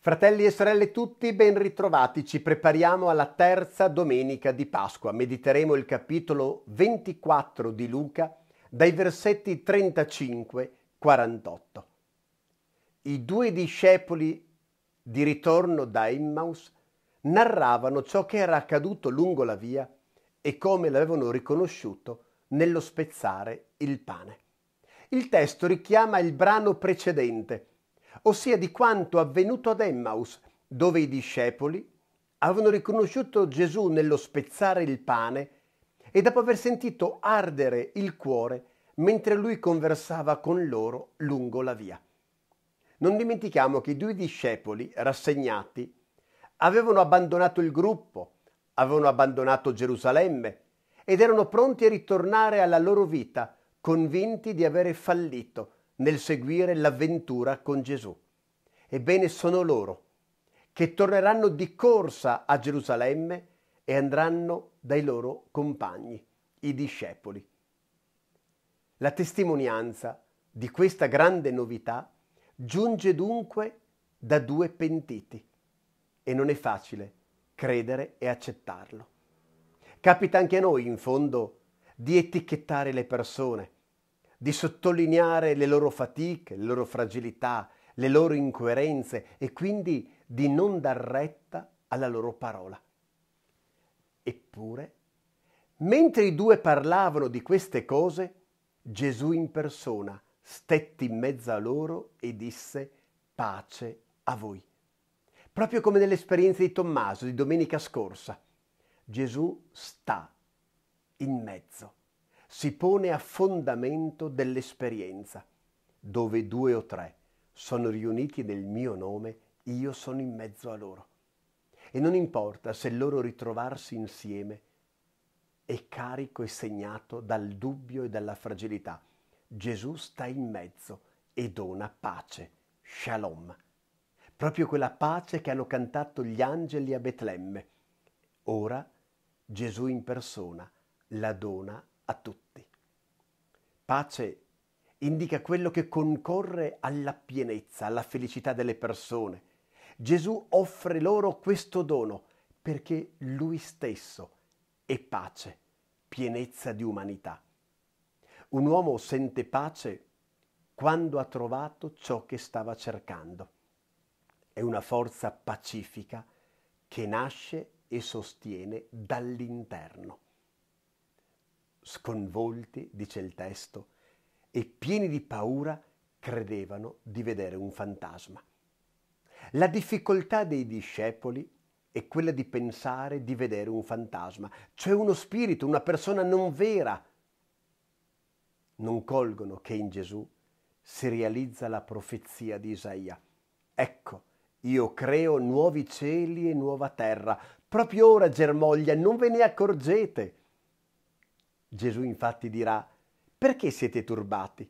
Fratelli e sorelle tutti, ben ritrovati. Ci prepariamo alla terza domenica di Pasqua. Mediteremo il capitolo 24 di Luca dai versetti 35-48. I due discepoli di ritorno da Emmaus narravano ciò che era accaduto lungo la via e come l'avevano riconosciuto nello spezzare il pane. Il testo richiama il brano precedente ossia di quanto avvenuto ad Emmaus, dove i discepoli avevano riconosciuto Gesù nello spezzare il pane e dopo aver sentito ardere il cuore mentre lui conversava con loro lungo la via. Non dimentichiamo che i due discepoli, rassegnati, avevano abbandonato il gruppo, avevano abbandonato Gerusalemme ed erano pronti a ritornare alla loro vita, convinti di avere fallito, nel seguire l'avventura con Gesù. Ebbene sono loro che torneranno di corsa a Gerusalemme e andranno dai loro compagni, i discepoli. La testimonianza di questa grande novità giunge dunque da due pentiti e non è facile credere e accettarlo. Capita anche a noi, in fondo, di etichettare le persone, di sottolineare le loro fatiche, le loro fragilità, le loro incoerenze e quindi di non dar retta alla loro parola. Eppure, mentre i due parlavano di queste cose, Gesù in persona stette in mezzo a loro e disse pace a voi. Proprio come nell'esperienza di Tommaso di domenica scorsa, Gesù sta in mezzo si pone a fondamento dell'esperienza. Dove due o tre sono riuniti nel mio nome, io sono in mezzo a loro. E non importa se loro ritrovarsi insieme è carico e segnato dal dubbio e dalla fragilità. Gesù sta in mezzo e dona pace, shalom. Proprio quella pace che hanno cantato gli angeli a Betlemme. Ora Gesù in persona la dona a tutti. Pace indica quello che concorre alla pienezza, alla felicità delle persone. Gesù offre loro questo dono perché lui stesso è pace, pienezza di umanità. Un uomo sente pace quando ha trovato ciò che stava cercando. È una forza pacifica che nasce e sostiene dall'interno sconvolti, dice il testo, e pieni di paura credevano di vedere un fantasma. La difficoltà dei discepoli è quella di pensare di vedere un fantasma, cioè uno spirito, una persona non vera. Non colgono che in Gesù si realizza la profezia di Isaia. Ecco, io creo nuovi cieli e nuova terra. Proprio ora, germoglia, non ve ne accorgete. Gesù infatti dirà, perché siete turbati?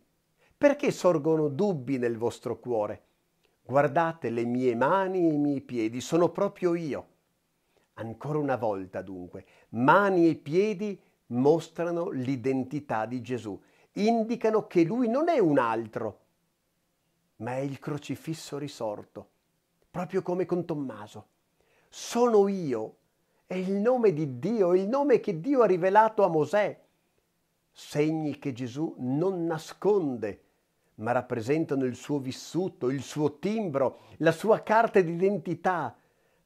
Perché sorgono dubbi nel vostro cuore? Guardate le mie mani e i miei piedi, sono proprio io. Ancora una volta dunque, mani e piedi mostrano l'identità di Gesù, indicano che lui non è un altro, ma è il crocifisso risorto, proprio come con Tommaso. Sono io, è il nome di Dio, il nome che Dio ha rivelato a Mosè segni che Gesù non nasconde, ma rappresentano il suo vissuto, il suo timbro, la sua carta d'identità,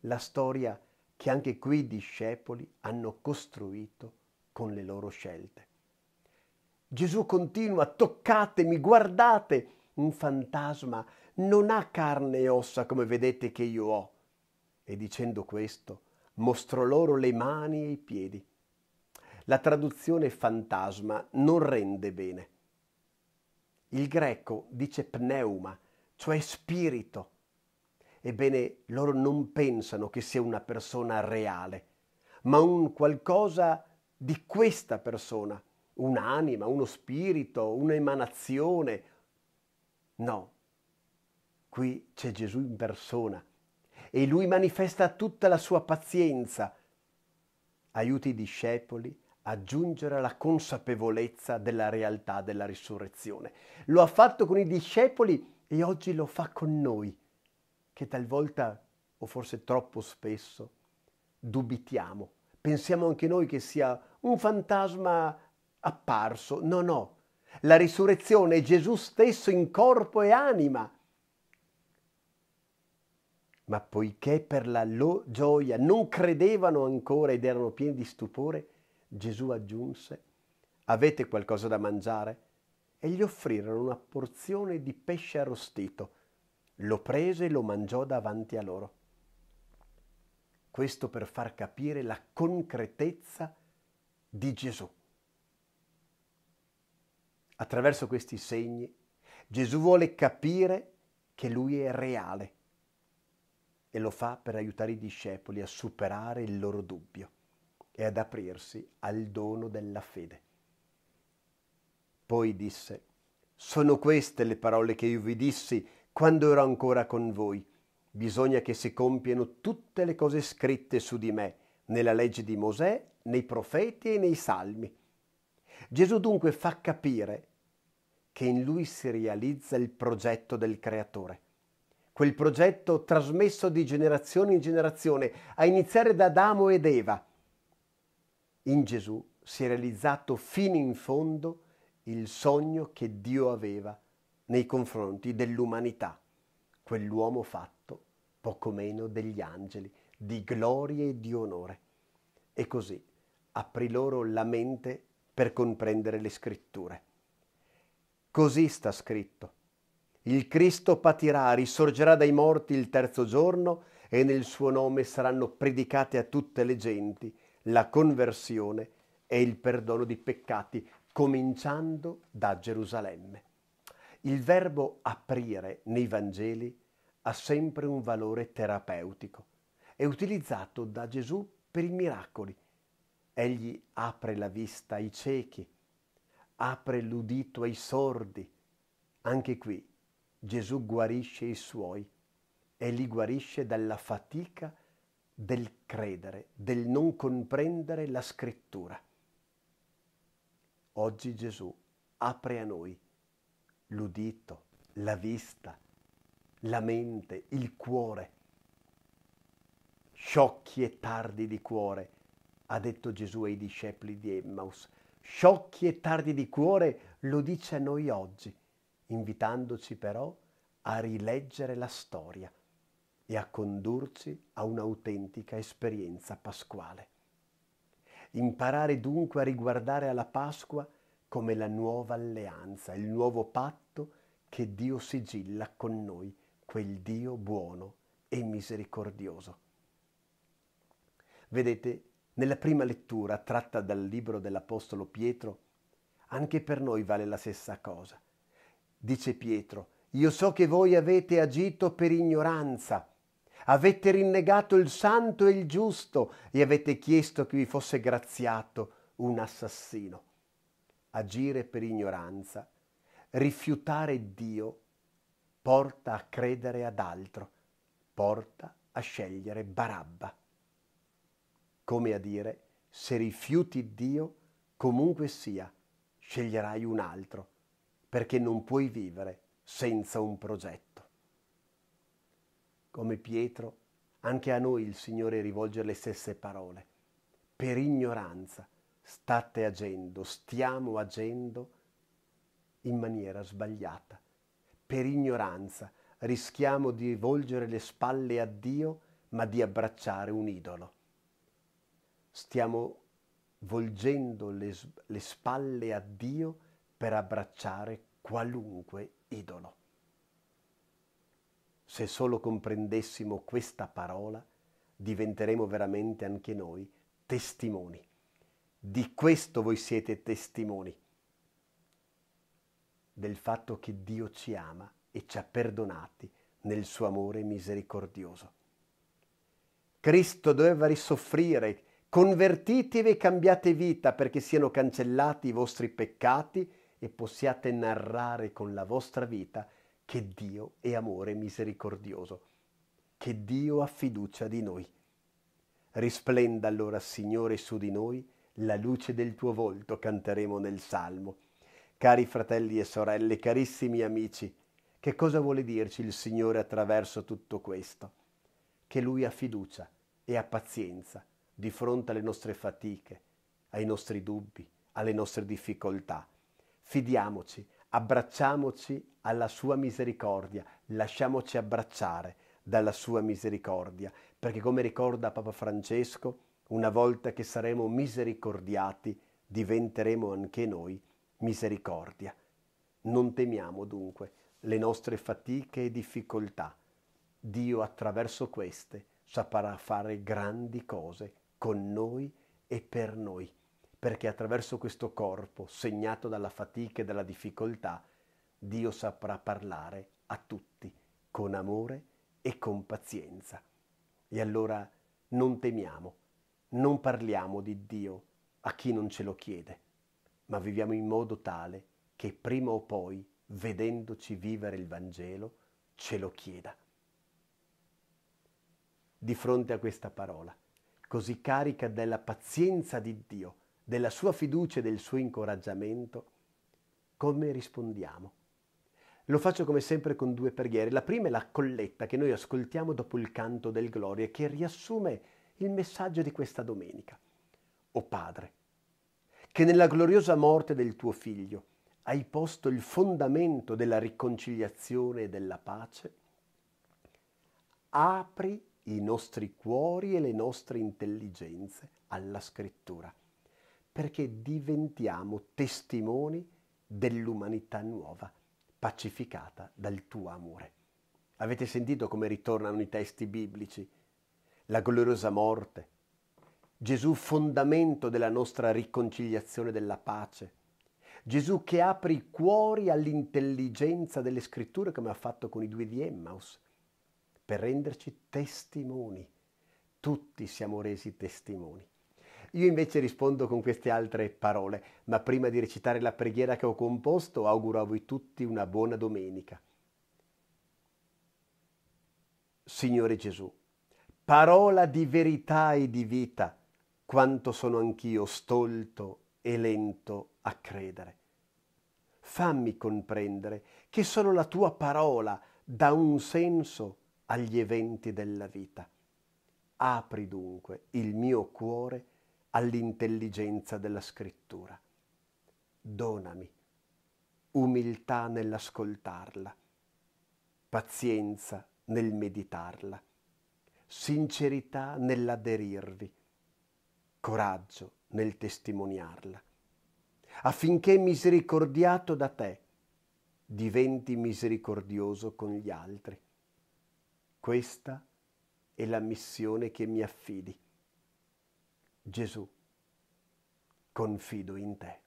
la storia che anche qui i discepoli hanno costruito con le loro scelte. Gesù continua, toccatemi, guardate, un fantasma non ha carne e ossa come vedete che io ho. E dicendo questo, mostrò loro le mani e i piedi la traduzione fantasma non rende bene. Il greco dice pneuma, cioè spirito. Ebbene, loro non pensano che sia una persona reale, ma un qualcosa di questa persona, un'anima, uno spirito, un'emanazione. No, qui c'è Gesù in persona e lui manifesta tutta la sua pazienza, Aiuti i discepoli aggiungere la consapevolezza della realtà della risurrezione. Lo ha fatto con i discepoli e oggi lo fa con noi, che talvolta, o forse troppo spesso, dubitiamo. Pensiamo anche noi che sia un fantasma apparso. No, no. La risurrezione è Gesù stesso in corpo e anima. Ma poiché per la loro gioia non credevano ancora ed erano pieni di stupore, Gesù aggiunse, avete qualcosa da mangiare? E gli offrirono una porzione di pesce arrostito. Lo prese e lo mangiò davanti a loro. Questo per far capire la concretezza di Gesù. Attraverso questi segni Gesù vuole capire che lui è reale e lo fa per aiutare i discepoli a superare il loro dubbio e ad aprirsi al dono della fede. Poi disse, sono queste le parole che io vi dissi quando ero ancora con voi. Bisogna che si compiano tutte le cose scritte su di me, nella legge di Mosè, nei profeti e nei salmi. Gesù dunque fa capire che in lui si realizza il progetto del Creatore. Quel progetto trasmesso di generazione in generazione, a iniziare da Adamo ed Eva, in Gesù si è realizzato fino in fondo il sogno che Dio aveva nei confronti dell'umanità, quell'uomo fatto poco meno degli angeli, di gloria e di onore. E così aprì loro la mente per comprendere le scritture. Così sta scritto. Il Cristo patirà, risorgerà dai morti il terzo giorno e nel suo nome saranno predicate a tutte le genti la conversione e il perdono di peccati, cominciando da Gerusalemme. Il verbo aprire nei Vangeli ha sempre un valore terapeutico. È utilizzato da Gesù per i miracoli. Egli apre la vista ai ciechi, apre l'udito ai sordi. Anche qui Gesù guarisce i suoi e li guarisce dalla fatica del credere, del non comprendere la scrittura. Oggi Gesù apre a noi l'udito, la vista, la mente, il cuore. Sciocchi e tardi di cuore, ha detto Gesù ai discepoli di Emmaus. Sciocchi e tardi di cuore lo dice a noi oggi, invitandoci però a rileggere la storia e a condurci a un'autentica esperienza pasquale. Imparare dunque a riguardare alla Pasqua come la nuova alleanza, il nuovo patto che Dio sigilla con noi, quel Dio buono e misericordioso. Vedete, nella prima lettura tratta dal libro dell'Apostolo Pietro, anche per noi vale la stessa cosa. Dice Pietro, io so che voi avete agito per ignoranza, Avete rinnegato il santo e il giusto e avete chiesto che vi fosse graziato un assassino. Agire per ignoranza, rifiutare Dio, porta a credere ad altro, porta a scegliere Barabba. Come a dire, se rifiuti Dio, comunque sia, sceglierai un altro, perché non puoi vivere senza un progetto come Pietro, anche a noi il Signore rivolge le stesse parole. Per ignoranza state agendo, stiamo agendo in maniera sbagliata. Per ignoranza rischiamo di volgere le spalle a Dio, ma di abbracciare un idolo. Stiamo volgendo le, le spalle a Dio per abbracciare qualunque idolo. Se solo comprendessimo questa parola, diventeremo veramente anche noi testimoni. Di questo voi siete testimoni, del fatto che Dio ci ama e ci ha perdonati nel suo amore misericordioso. Cristo doveva risoffrire, convertitevi e cambiate vita perché siano cancellati i vostri peccati e possiate narrare con la vostra vita che Dio è amore misericordioso, che Dio ha fiducia di noi. Risplenda allora, Signore, su di noi la luce del tuo volto, canteremo nel Salmo. Cari fratelli e sorelle, carissimi amici, che cosa vuole dirci il Signore attraverso tutto questo? Che Lui ha fiducia e ha pazienza di fronte alle nostre fatiche, ai nostri dubbi, alle nostre difficoltà. Fidiamoci, Abbracciamoci alla sua misericordia, lasciamoci abbracciare dalla sua misericordia, perché come ricorda Papa Francesco, una volta che saremo misericordiati, diventeremo anche noi misericordia. Non temiamo dunque le nostre fatiche e difficoltà. Dio attraverso queste saprà fare grandi cose con noi e per noi perché attraverso questo corpo, segnato dalla fatica e dalla difficoltà, Dio saprà parlare a tutti con amore e con pazienza. E allora non temiamo, non parliamo di Dio a chi non ce lo chiede, ma viviamo in modo tale che prima o poi, vedendoci vivere il Vangelo, ce lo chieda. Di fronte a questa parola, così carica della pazienza di Dio, della sua fiducia e del suo incoraggiamento, come rispondiamo? Lo faccio come sempre con due preghiere. La prima è la colletta che noi ascoltiamo dopo il canto del Gloria, che riassume il messaggio di questa domenica. O Padre, che nella gloriosa morte del tuo Figlio hai posto il fondamento della riconciliazione e della pace, apri i nostri cuori e le nostre intelligenze alla scrittura perché diventiamo testimoni dell'umanità nuova, pacificata dal tuo amore. Avete sentito come ritornano i testi biblici? La gloriosa morte, Gesù fondamento della nostra riconciliazione della pace, Gesù che apre i cuori all'intelligenza delle scritture come ha fatto con i due di Emmaus, per renderci testimoni. Tutti siamo resi testimoni. Io invece rispondo con queste altre parole, ma prima di recitare la preghiera che ho composto auguro a voi tutti una buona domenica. Signore Gesù, parola di verità e di vita, quanto sono anch'io stolto e lento a credere. Fammi comprendere che solo la tua parola dà un senso agli eventi della vita. Apri dunque il mio cuore all'intelligenza della scrittura. Donami umiltà nell'ascoltarla, pazienza nel meditarla, sincerità nell'aderirvi, coraggio nel testimoniarla, affinché misericordiato da te diventi misericordioso con gli altri. Questa è la missione che mi affidi. Gesù, confido in te.